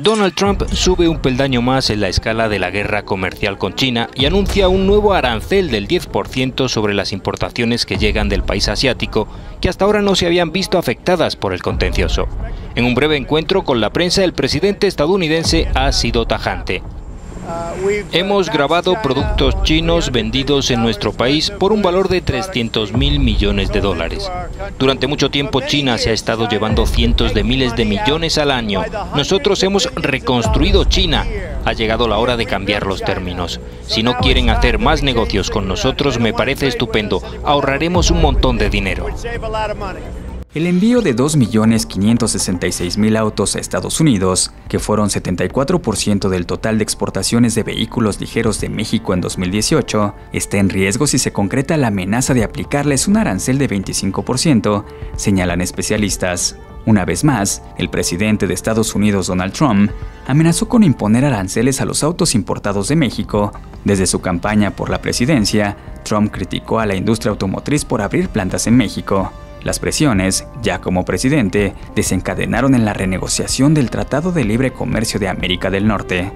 Donald Trump sube un peldaño más en la escala de la guerra comercial con China y anuncia un nuevo arancel del 10% sobre las importaciones que llegan del país asiático, que hasta ahora no se habían visto afectadas por el contencioso. En un breve encuentro con la prensa, el presidente estadounidense ha sido tajante. Hemos grabado productos chinos vendidos en nuestro país por un valor de 300 mil millones de dólares. Durante mucho tiempo China se ha estado llevando cientos de miles de millones al año. Nosotros hemos reconstruido China. Ha llegado la hora de cambiar los términos. Si no quieren hacer más negocios con nosotros, me parece estupendo. Ahorraremos un montón de dinero. El envío de 2.566.000 autos a Estados Unidos, que fueron 74% del total de exportaciones de vehículos ligeros de México en 2018, está en riesgo si se concreta la amenaza de aplicarles un arancel de 25%, señalan especialistas. Una vez más, el presidente de Estados Unidos Donald Trump amenazó con imponer aranceles a los autos importados de México. Desde su campaña por la presidencia, Trump criticó a la industria automotriz por abrir plantas en México. Las presiones, ya como presidente, desencadenaron en la renegociación del Tratado de Libre Comercio de América del Norte.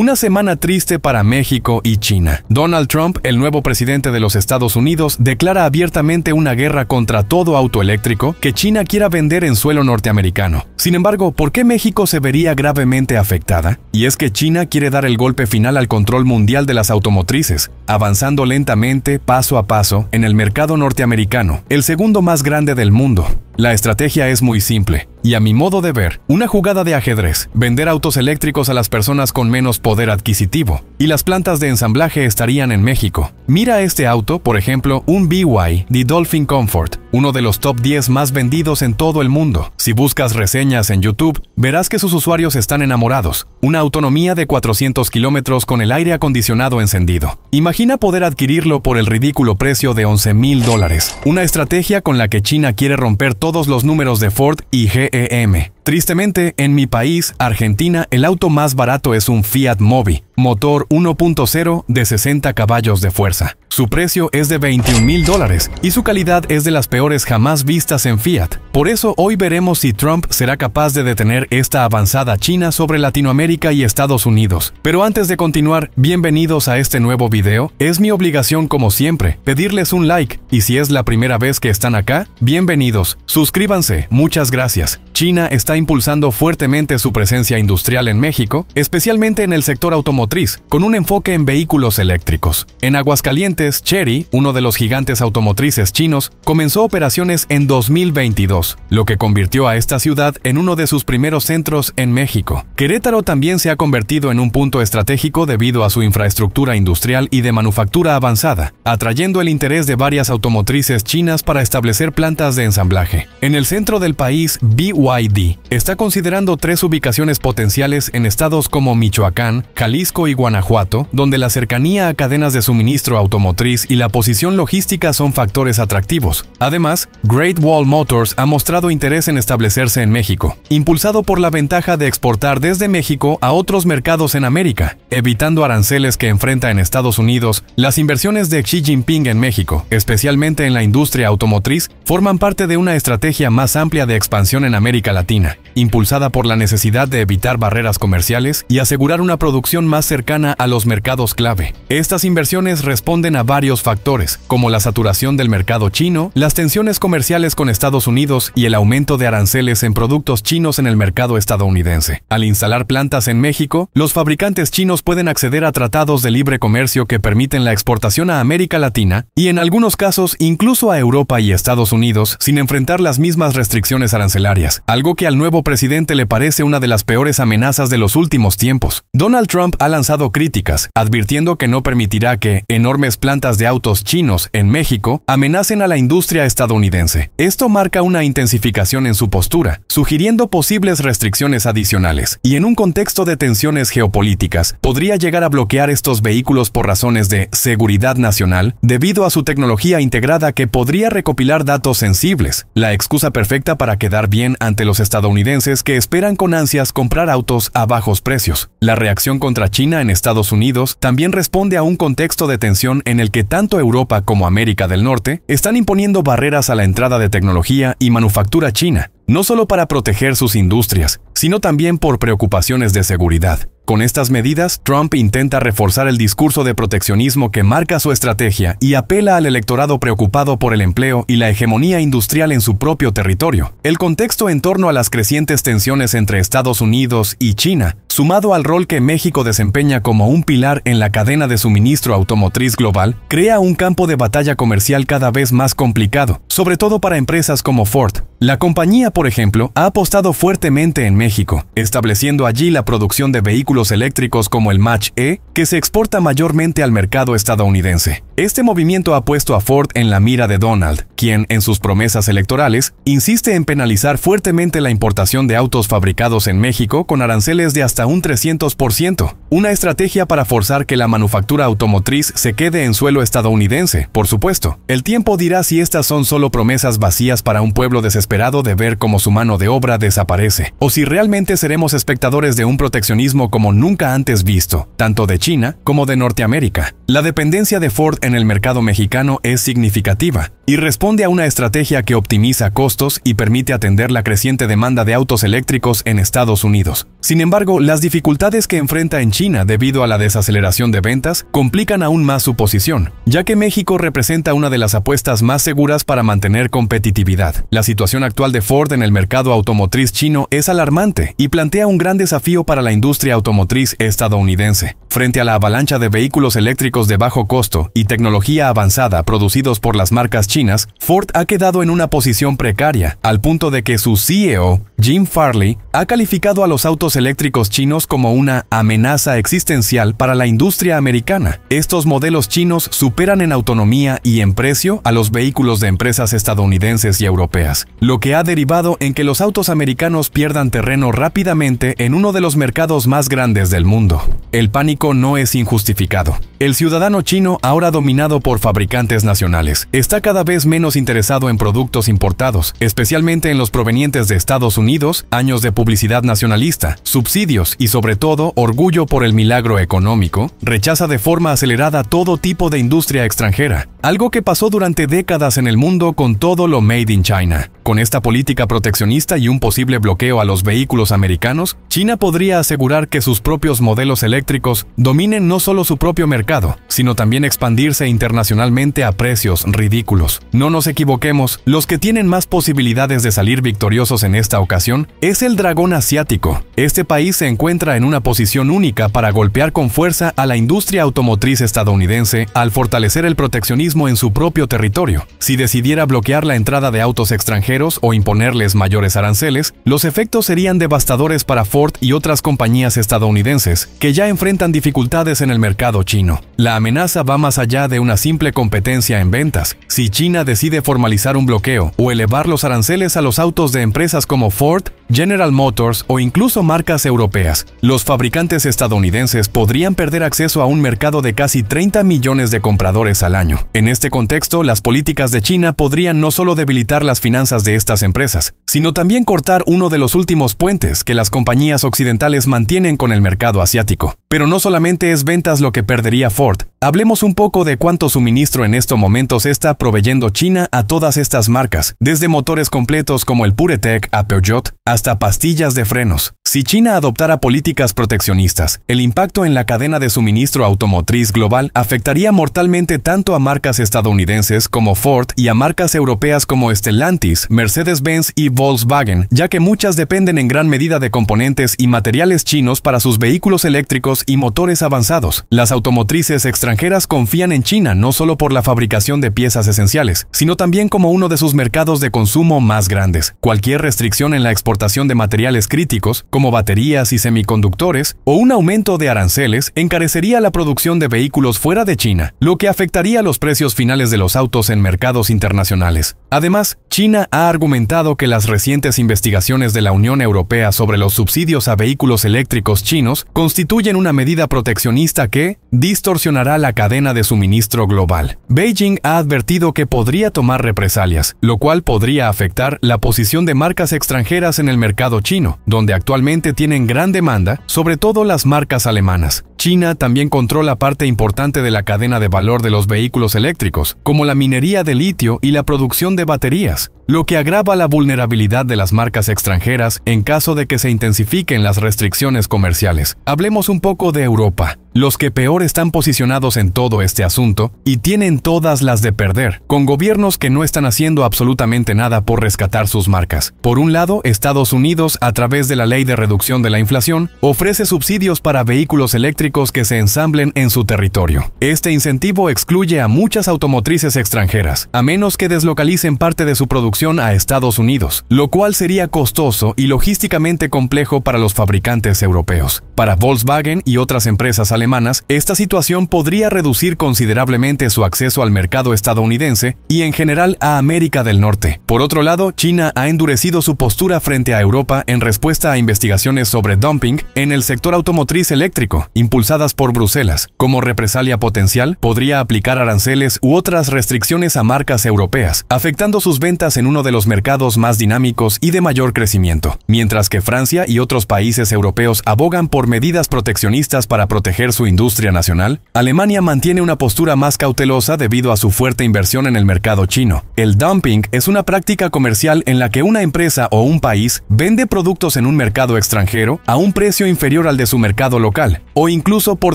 Una semana triste para México y China. Donald Trump, el nuevo presidente de los Estados Unidos, declara abiertamente una guerra contra todo autoeléctrico que China quiera vender en suelo norteamericano. Sin embargo, ¿por qué México se vería gravemente afectada? Y es que China quiere dar el golpe final al control mundial de las automotrices, avanzando lentamente, paso a paso, en el mercado norteamericano, el segundo más grande del mundo. La estrategia es muy simple y a mi modo de ver, una jugada de ajedrez, vender autos eléctricos a las personas con menos poder adquisitivo, y las plantas de ensamblaje estarían en México. Mira este auto, por ejemplo, un BY, de Dolphin Comfort, uno de los top 10 más vendidos en todo el mundo. Si buscas reseñas en YouTube, verás que sus usuarios están enamorados. Una autonomía de 400 kilómetros con el aire acondicionado encendido. Imagina poder adquirirlo por el ridículo precio de 11 mil dólares. Una estrategia con la que China quiere romper todos los números de Ford y GEM. Tristemente, en mi país, Argentina, el auto más barato es un Fiat Mobi, motor 1.0 de 60 caballos de fuerza. Su precio es de 21 mil dólares y su calidad es de las peores jamás vistas en Fiat. Por eso hoy veremos si Trump será capaz de detener esta avanzada china sobre Latinoamérica y Estados Unidos. Pero antes de continuar, bienvenidos a este nuevo video. Es mi obligación como siempre, pedirles un like y si es la primera vez que están acá, bienvenidos, suscríbanse, muchas gracias. China está impulsando fuertemente su presencia industrial en México, especialmente en el sector automotriz, con un enfoque en vehículos eléctricos. En Aguascalientes, Chery, uno de los gigantes automotrices chinos, comenzó operaciones en 2022, lo que convirtió a esta ciudad en uno de sus primeros centros en México. Querétaro también se ha convertido en un punto estratégico debido a su infraestructura industrial y de manufactura avanzada, atrayendo el interés de varias automotrices chinas para establecer plantas de ensamblaje. En el centro del país, BYD, está considerando tres ubicaciones potenciales en estados como Michoacán, Jalisco y Guanajuato, donde la cercanía a cadenas de suministro automotriz y la posición logística son factores atractivos. Además, Great Wall Motors ha mostrado interés en establecerse en México, impulsado por la ventaja de exportar desde México a otros mercados en América, evitando aranceles que enfrenta en Estados Unidos. Las inversiones de Xi Jinping en México, especialmente en la industria automotriz, forman parte de una estrategia más amplia de expansión en América Latina impulsada por la necesidad de evitar barreras comerciales y asegurar una producción más cercana a los mercados clave. Estas inversiones responden a varios factores, como la saturación del mercado chino, las tensiones comerciales con Estados Unidos y el aumento de aranceles en productos chinos en el mercado estadounidense. Al instalar plantas en México, los fabricantes chinos pueden acceder a tratados de libre comercio que permiten la exportación a América Latina y en algunos casos incluso a Europa y Estados Unidos sin enfrentar las mismas restricciones arancelarias, algo que al nuevo presidente le parece una de las peores amenazas de los últimos tiempos. Donald Trump ha lanzado críticas, advirtiendo que no permitirá que enormes plantas de autos chinos en México amenacen a la industria estadounidense. Esto marca una intensificación en su postura, sugiriendo posibles restricciones adicionales, y en un contexto de tensiones geopolíticas, podría llegar a bloquear estos vehículos por razones de seguridad nacional debido a su tecnología integrada que podría recopilar datos sensibles, la excusa perfecta para quedar bien ante los estadounidenses estadounidenses que esperan con ansias comprar autos a bajos precios. La reacción contra China en Estados Unidos también responde a un contexto de tensión en el que tanto Europa como América del Norte están imponiendo barreras a la entrada de tecnología y manufactura china, no solo para proteger sus industrias, sino también por preocupaciones de seguridad. Con estas medidas, Trump intenta reforzar el discurso de proteccionismo que marca su estrategia y apela al electorado preocupado por el empleo y la hegemonía industrial en su propio territorio. El contexto en torno a las crecientes tensiones entre Estados Unidos y China, sumado al rol que México desempeña como un pilar en la cadena de suministro automotriz global, crea un campo de batalla comercial cada vez más complicado, sobre todo para empresas como Ford. La compañía, por ejemplo, ha apostado fuertemente en México, estableciendo allí la producción de vehículos eléctricos como el Match E, que se exporta mayormente al mercado estadounidense. Este movimiento ha puesto a Ford en la mira de Donald, quien en sus promesas electorales insiste en penalizar fuertemente la importación de autos fabricados en México con aranceles de hasta un 300%, una estrategia para forzar que la manufactura automotriz se quede en suelo estadounidense, por supuesto. El tiempo dirá si estas son solo promesas vacías para un pueblo desesperado de ver cómo su mano de obra desaparece, o si realmente seremos espectadores de un proteccionismo como nunca antes visto, tanto de China como de Norteamérica. La dependencia de Ford en en el mercado mexicano es significativa y responde a una estrategia que optimiza costos y permite atender la creciente demanda de autos eléctricos en Estados Unidos. Sin embargo, las dificultades que enfrenta en China debido a la desaceleración de ventas complican aún más su posición, ya que México representa una de las apuestas más seguras para mantener competitividad. La situación actual de Ford en el mercado automotriz chino es alarmante y plantea un gran desafío para la industria automotriz estadounidense. Frente a la avalancha de vehículos eléctricos de bajo costo y tecnología avanzada producidos por las marcas chinas, Ford ha quedado en una posición precaria, al punto de que su CEO Jim Farley ha calificado a los autos eléctricos chinos como una amenaza existencial para la industria americana. Estos modelos chinos superan en autonomía y en precio a los vehículos de empresas estadounidenses y europeas, lo que ha derivado en que los autos americanos pierdan terreno rápidamente en uno de los mercados más grandes del mundo. El pánico no es injustificado. El ciudadano chino, ahora dominado por fabricantes nacionales, está cada vez menos interesado en productos importados, especialmente en los provenientes de Estados Unidos años de publicidad nacionalista, subsidios y sobre todo orgullo por el milagro económico, rechaza de forma acelerada todo tipo de industria extranjera, algo que pasó durante décadas en el mundo con todo lo made in China. Con esta política proteccionista y un posible bloqueo a los vehículos americanos, China podría asegurar que sus propios modelos eléctricos dominen no solo su propio mercado, sino también expandirse internacionalmente a precios ridículos. No nos equivoquemos, los que tienen más posibilidades de salir victoriosos en esta ocasión es el dragón asiático. Este país se encuentra en una posición única para golpear con fuerza a la industria automotriz estadounidense al fortalecer el proteccionismo en su propio territorio. Si decidiera bloquear la entrada de autos extranjeros o imponerles mayores aranceles, los efectos serían devastadores para Ford y otras compañías estadounidenses, que ya enfrentan dificultades en el mercado chino. La amenaza va más allá de una simple competencia en ventas. Si China decide formalizar un bloqueo o elevar los aranceles a los autos de empresas como Ford, Ford General Motors o incluso marcas europeas, los fabricantes estadounidenses podrían perder acceso a un mercado de casi 30 millones de compradores al año. En este contexto, las políticas de China podrían no solo debilitar las finanzas de estas empresas, sino también cortar uno de los últimos puentes que las compañías occidentales mantienen con el mercado asiático. Pero no solamente es ventas lo que perdería Ford, hablemos un poco de cuánto suministro en estos momentos está proveyendo China a todas estas marcas, desde motores completos como el Puretech a Peugeot, a hasta pastillas de frenos. Si China adoptara políticas proteccionistas, el impacto en la cadena de suministro automotriz global afectaría mortalmente tanto a marcas estadounidenses como Ford y a marcas europeas como Stellantis, Mercedes-Benz y Volkswagen, ya que muchas dependen en gran medida de componentes y materiales chinos para sus vehículos eléctricos y motores avanzados. Las automotrices extranjeras confían en China no solo por la fabricación de piezas esenciales, sino también como uno de sus mercados de consumo más grandes. Cualquier restricción en la exportación de materiales críticos, como baterías y semiconductores, o un aumento de aranceles encarecería la producción de vehículos fuera de China, lo que afectaría los precios finales de los autos en mercados internacionales. Además, China ha argumentado que las recientes investigaciones de la Unión Europea sobre los subsidios a vehículos eléctricos chinos constituyen una medida proteccionista que distorsionará la cadena de suministro global. Beijing ha advertido que podría tomar represalias, lo cual podría afectar la posición de marcas extranjeras en el mercado chino, donde actualmente tienen gran demanda, sobre todo las marcas alemanas. China también controla parte importante de la cadena de valor de los vehículos eléctricos, como la minería de litio y la producción de baterías lo que agrava la vulnerabilidad de las marcas extranjeras en caso de que se intensifiquen las restricciones comerciales. Hablemos un poco de Europa, los que peor están posicionados en todo este asunto y tienen todas las de perder, con gobiernos que no están haciendo absolutamente nada por rescatar sus marcas. Por un lado, Estados Unidos, a través de la Ley de Reducción de la Inflación, ofrece subsidios para vehículos eléctricos que se ensamblen en su territorio. Este incentivo excluye a muchas automotrices extranjeras, a menos que deslocalicen parte de su producción a Estados Unidos, lo cual sería costoso y logísticamente complejo para los fabricantes europeos. Para Volkswagen y otras empresas alemanas, esta situación podría reducir considerablemente su acceso al mercado estadounidense y en general a América del Norte. Por otro lado, China ha endurecido su postura frente a Europa en respuesta a investigaciones sobre dumping en el sector automotriz eléctrico, impulsadas por Bruselas. Como represalia potencial, podría aplicar aranceles u otras restricciones a marcas europeas, afectando sus ventas en uno de los mercados más dinámicos y de mayor crecimiento, mientras que Francia y otros países europeos abogan por medidas proteccionistas para proteger su industria nacional, Alemania mantiene una postura más cautelosa debido a su fuerte inversión en el mercado chino. El dumping es una práctica comercial en la que una empresa o un país vende productos en un mercado extranjero a un precio inferior al de su mercado local, o incluso por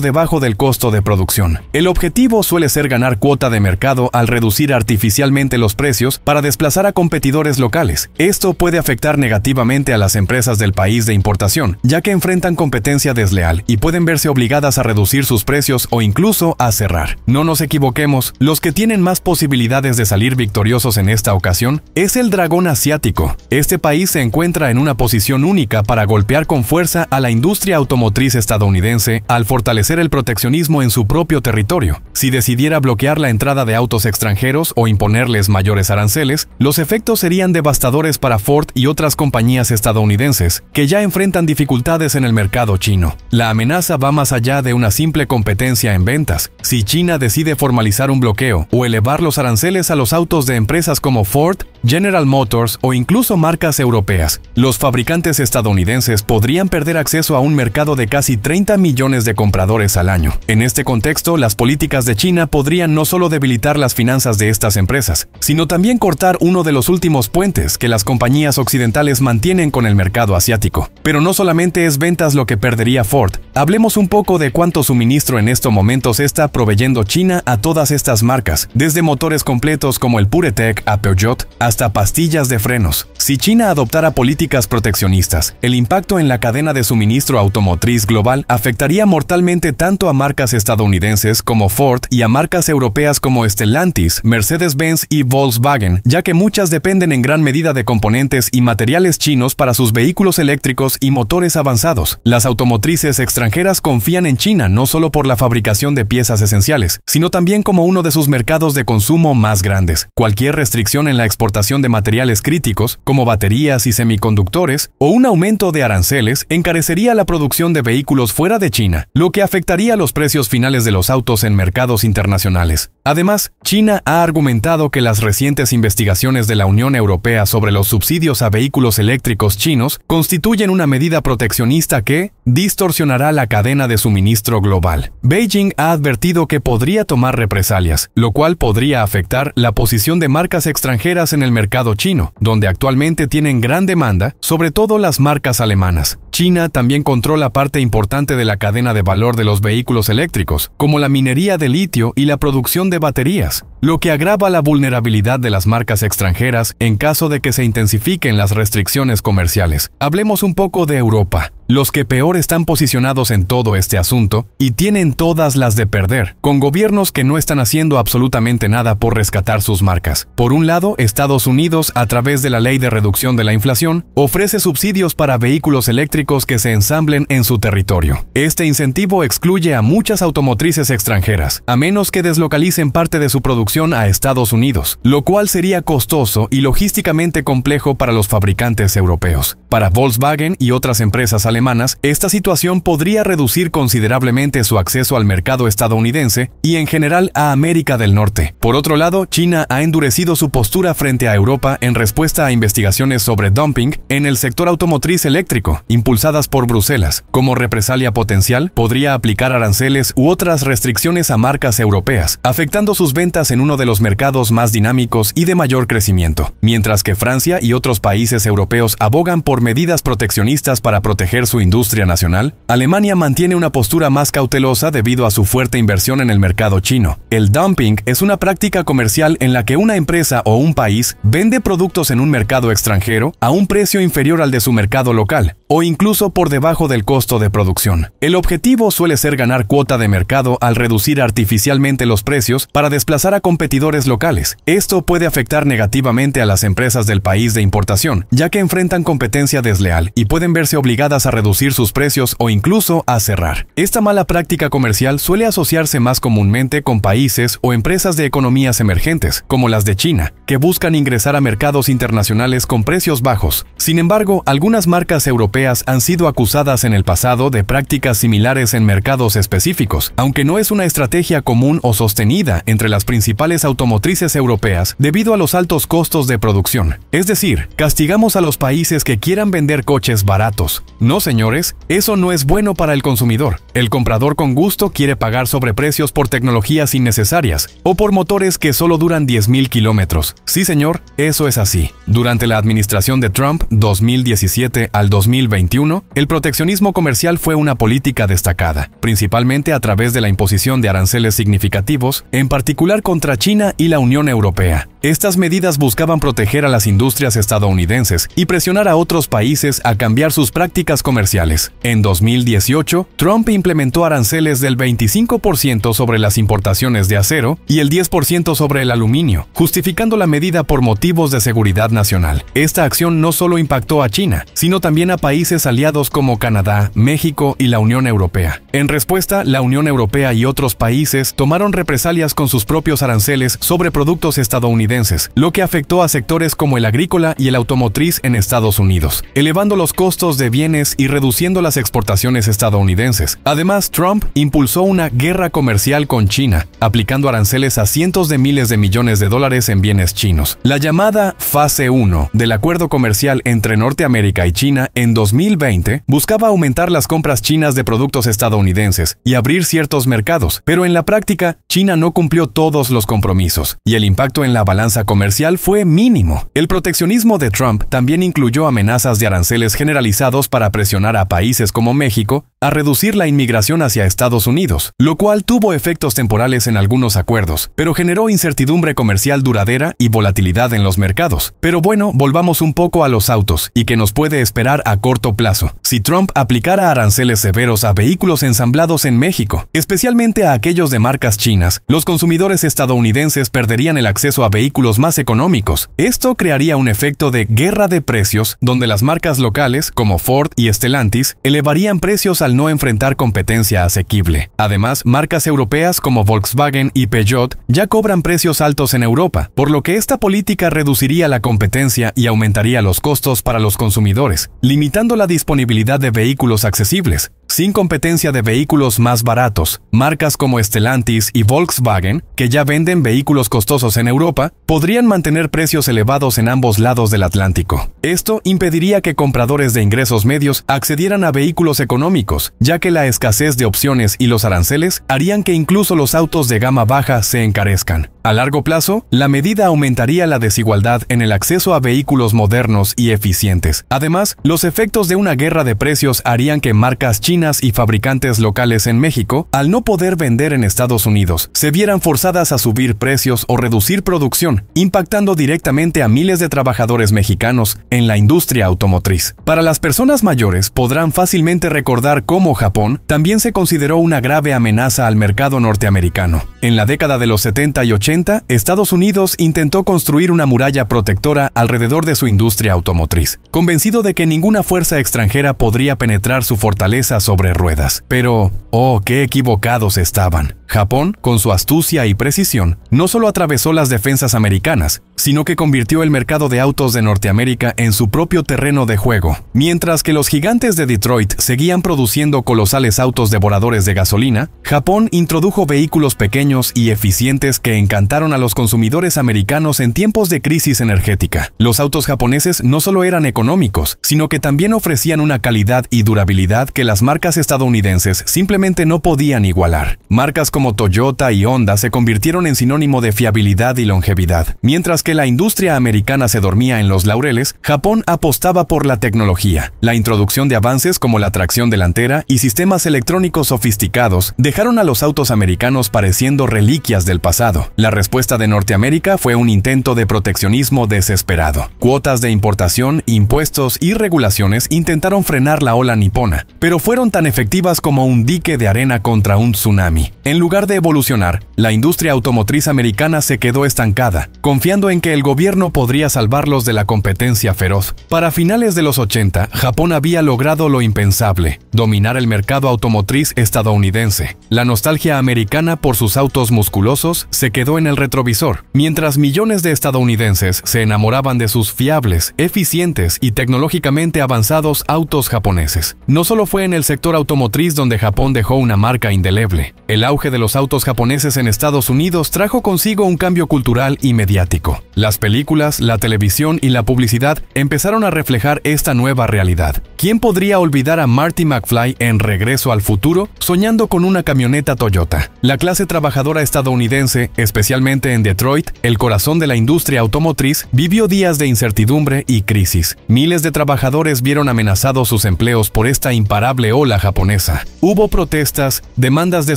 debajo del costo de producción. El objetivo suele ser ganar cuota de mercado al reducir artificialmente los precios para desplazar a competidores locales. Esto puede afectar negativamente a las empresas del país de importación, ya que enfrentan competencia desleal y pueden verse obligadas a reducir sus precios o incluso a cerrar. No nos equivoquemos, los que tienen más posibilidades de salir victoriosos en esta ocasión es el dragón asiático. Este país se encuentra en una posición única para golpear con fuerza a la industria automotriz estadounidense al fortalecer el proteccionismo en su propio territorio. Si decidiera bloquear la entrada de autos extranjeros o imponerles mayores aranceles, los efectos serían devastadores para Ford y otras compañías estadounidenses, que ya enfrentan dificultades en el mercado chino. La amenaza va más allá de una simple competencia en ventas. Si China decide formalizar un bloqueo o elevar los aranceles a los autos de empresas como Ford, General Motors o incluso marcas europeas, los fabricantes estadounidenses podrían perder acceso a un mercado de casi 30 millones de compradores al año. En este contexto, las políticas de China podrían no solo debilitar las finanzas de estas empresas, sino también cortar uno de los últimos puentes que las compañías occidentales mantienen con el mercado asiático. Pero no solamente es ventas lo que perdería Ford, hablemos un poco de cuánto suministro en estos momentos está proveyendo China a todas estas marcas, desde motores completos como el Puretech a Peugeot, hasta pastillas de frenos. Si China adoptara políticas proteccionistas, el impacto en la cadena de suministro automotriz global afectaría mortalmente tanto a marcas estadounidenses como Ford y a marcas europeas como Stellantis, Mercedes-Benz y Volkswagen, ya que muchas dependen en gran medida de componentes y materiales chinos para sus vehículos eléctricos y motores avanzados. Las automotrices extranjeras confían en China no solo por la fabricación de piezas esenciales, sino también como uno de sus mercados de consumo más grandes. Cualquier restricción en la exportación de materiales críticos, como como baterías y semiconductores, o un aumento de aranceles encarecería la producción de vehículos fuera de China, lo que afectaría los precios finales de los autos en mercados internacionales. Además, China ha argumentado que las recientes investigaciones de la Unión Europea sobre los subsidios a vehículos eléctricos chinos constituyen una medida proteccionista que distorsionará la cadena de suministro global. Beijing ha advertido que podría tomar represalias, lo cual podría afectar la posición de marcas extranjeras en el mercado chino, donde actualmente tienen gran demanda, sobre todo las marcas alemanas. China también controla parte importante de la cadena de valor de los vehículos eléctricos, como la minería de litio y la producción de baterías lo que agrava la vulnerabilidad de las marcas extranjeras en caso de que se intensifiquen las restricciones comerciales. Hablemos un poco de Europa, los que peor están posicionados en todo este asunto y tienen todas las de perder, con gobiernos que no están haciendo absolutamente nada por rescatar sus marcas. Por un lado, Estados Unidos, a través de la Ley de Reducción de la Inflación, ofrece subsidios para vehículos eléctricos que se ensamblen en su territorio. Este incentivo excluye a muchas automotrices extranjeras, a menos que deslocalicen parte de su producción a Estados Unidos, lo cual sería costoso y logísticamente complejo para los fabricantes europeos. Para Volkswagen y otras empresas alemanas, esta situación podría reducir considerablemente su acceso al mercado estadounidense y en general a América del Norte. Por otro lado, China ha endurecido su postura frente a Europa en respuesta a investigaciones sobre dumping en el sector automotriz eléctrico, impulsadas por Bruselas. Como represalia potencial, podría aplicar aranceles u otras restricciones a marcas europeas, afectando sus ventas en en uno de los mercados más dinámicos y de mayor crecimiento, mientras que Francia y otros países europeos abogan por medidas proteccionistas para proteger su industria nacional, Alemania mantiene una postura más cautelosa debido a su fuerte inversión en el mercado chino. El dumping es una práctica comercial en la que una empresa o un país vende productos en un mercado extranjero a un precio inferior al de su mercado local, o incluso por debajo del costo de producción. El objetivo suele ser ganar cuota de mercado al reducir artificialmente los precios para desplazar a competidores locales. Esto puede afectar negativamente a las empresas del país de importación, ya que enfrentan competencia desleal y pueden verse obligadas a reducir sus precios o incluso a cerrar. Esta mala práctica comercial suele asociarse más comúnmente con países o empresas de economías emergentes, como las de China, que buscan ingresar a mercados internacionales con precios bajos. Sin embargo, algunas marcas europeas han sido acusadas en el pasado de prácticas similares en mercados específicos, aunque no es una estrategia común o sostenida entre las principales automotrices europeas debido a los altos costos de producción. Es decir, castigamos a los países que quieran vender coches baratos. No, señores, eso no es bueno para el consumidor. El comprador con gusto quiere pagar sobreprecios por tecnologías innecesarias o por motores que solo duran 10.000 kilómetros. Sí, señor, eso es así. Durante la administración de Trump 2017 al 2021, el proteccionismo comercial fue una política destacada, principalmente a través de la imposición de aranceles significativos, en particular contra China y la Unión Europea. Estas medidas buscaban proteger a las industrias estadounidenses y presionar a otros países a cambiar sus prácticas comerciales. En 2018, Trump implementó aranceles del 25% sobre las importaciones de acero y el 10% sobre el aluminio, justificando la medida por motivos de seguridad nacional. Esta acción no solo impactó a China, sino también a países aliados como Canadá, México y la Unión Europea. En respuesta, la Unión Europea y otros países tomaron represalias con sus propios aranceles sobre productos estadounidenses lo que afectó a sectores como el agrícola y el automotriz en Estados Unidos, elevando los costos de bienes y reduciendo las exportaciones estadounidenses. Además, Trump impulsó una guerra comercial con China, aplicando aranceles a cientos de miles de millones de dólares en bienes chinos. La llamada fase 1 del acuerdo comercial entre Norteamérica y China en 2020 buscaba aumentar las compras chinas de productos estadounidenses y abrir ciertos mercados, pero en la práctica, China no cumplió todos los compromisos, y el impacto en la balanza comercial fue mínimo. El proteccionismo de Trump también incluyó amenazas de aranceles generalizados para presionar a países como México, a reducir la inmigración hacia Estados Unidos, lo cual tuvo efectos temporales en algunos acuerdos, pero generó incertidumbre comercial duradera y volatilidad en los mercados. Pero bueno, volvamos un poco a los autos y que nos puede esperar a corto plazo. Si Trump aplicara aranceles severos a vehículos ensamblados en México, especialmente a aquellos de marcas chinas, los consumidores estadounidenses perderían el acceso a vehículos más económicos. Esto crearía un efecto de guerra de precios, donde las marcas locales, como Ford y Stellantis, elevarían precios al no enfrentar competencia asequible. Además, marcas europeas como Volkswagen y Peugeot ya cobran precios altos en Europa, por lo que esta política reduciría la competencia y aumentaría los costos para los consumidores, limitando la disponibilidad de vehículos accesibles. Sin competencia de vehículos más baratos, marcas como Stellantis y Volkswagen, que ya venden vehículos costosos en Europa, podrían mantener precios elevados en ambos lados del Atlántico. Esto impediría que compradores de ingresos medios accedieran a vehículos económicos, ya que la escasez de opciones y los aranceles harían que incluso los autos de gama baja se encarezcan. A largo plazo, la medida aumentaría la desigualdad en el acceso a vehículos modernos y eficientes. Además, los efectos de una guerra de precios harían que marcas chinas y fabricantes locales en México, al no poder vender en Estados Unidos, se vieran forzadas a subir precios o reducir producción, impactando directamente a miles de trabajadores mexicanos en la industria automotriz. Para las personas mayores, podrán fácilmente recordar cómo Japón también se consideró una grave amenaza al mercado norteamericano. En la década de los 70 y 80, Estados Unidos intentó construir una muralla protectora alrededor de su industria automotriz, convencido de que ninguna fuerza extranjera podría penetrar su fortaleza sobre ruedas. Pero, oh, qué equivocados estaban. Japón, con su astucia y precisión, no solo atravesó las defensas americanas, sino que convirtió el mercado de autos de Norteamérica en su propio terreno de juego. Mientras que los gigantes de Detroit seguían produciendo colosales autos devoradores de gasolina, Japón introdujo vehículos pequeños y eficientes que encantaron a los consumidores americanos en tiempos de crisis energética. Los autos japoneses no solo eran económicos, sino que también ofrecían una calidad y durabilidad que las marcas estadounidenses simplemente no podían igualar. Marcas como Toyota y Honda se convirtieron en sinónimo de fiabilidad y longevidad, mientras que la industria americana se dormía en los laureles, Japón apostaba por la tecnología. La introducción de avances como la tracción delantera y sistemas electrónicos sofisticados dejaron a los autos americanos pareciendo reliquias del pasado. La respuesta de Norteamérica fue un intento de proteccionismo desesperado. Cuotas de importación, impuestos y regulaciones intentaron frenar la ola nipona, pero fueron tan efectivas como un dique de arena contra un tsunami. En lugar de evolucionar, la industria automotriz americana se quedó estancada, confiando en que el gobierno podría salvarlos de la competencia feroz. Para finales de los 80, Japón había logrado lo impensable, dominar el mercado automotriz estadounidense. La nostalgia americana por sus autos musculosos se quedó en el retrovisor, mientras millones de estadounidenses se enamoraban de sus fiables, eficientes y tecnológicamente avanzados autos japoneses. No solo fue en el sector automotriz donde Japón dejó una marca indeleble. El auge de los autos japoneses en Estados Unidos trajo consigo un cambio cultural y mediático. Las películas, la televisión y la publicidad empezaron a reflejar esta nueva realidad. ¿Quién podría olvidar a Marty McFly en Regreso al Futuro soñando con una camioneta Toyota? La clase trabajadora estadounidense, especialmente en Detroit, el corazón de la industria automotriz, vivió días de incertidumbre y crisis. Miles de trabajadores vieron amenazados sus empleos por esta imparable ola japonesa. Hubo protestas, demandas de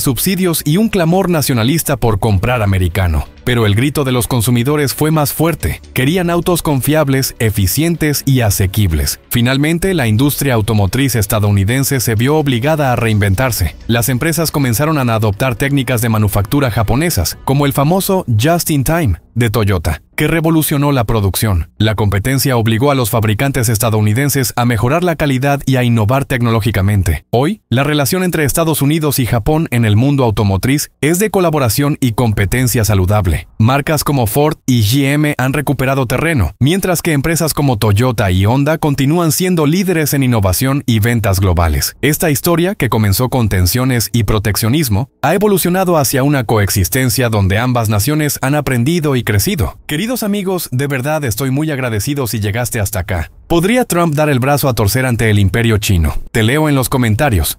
subsidios y un clamor nacionalista por comprar americano. Pero el grito de los consumidores fue más fuerte. Querían autos confiables, eficientes y asequibles. Finalmente, la industria automotriz estadounidense se vio obligada a reinventarse. Las empresas comenzaron a adoptar técnicas de manufactura japonesas, como el famoso just-in-time, de Toyota, que revolucionó la producción. La competencia obligó a los fabricantes estadounidenses a mejorar la calidad y a innovar tecnológicamente. Hoy, la relación entre Estados Unidos y Japón en el mundo automotriz es de colaboración y competencia saludable. Marcas como Ford y GM han recuperado terreno, mientras que empresas como Toyota y Honda continúan siendo líderes en innovación y ventas globales. Esta historia, que comenzó con tensiones y proteccionismo, ha evolucionado hacia una coexistencia donde ambas naciones han aprendido y crecido. Queridos amigos, de verdad estoy muy agradecido si llegaste hasta acá. ¿Podría Trump dar el brazo a torcer ante el imperio chino? Te leo en los comentarios.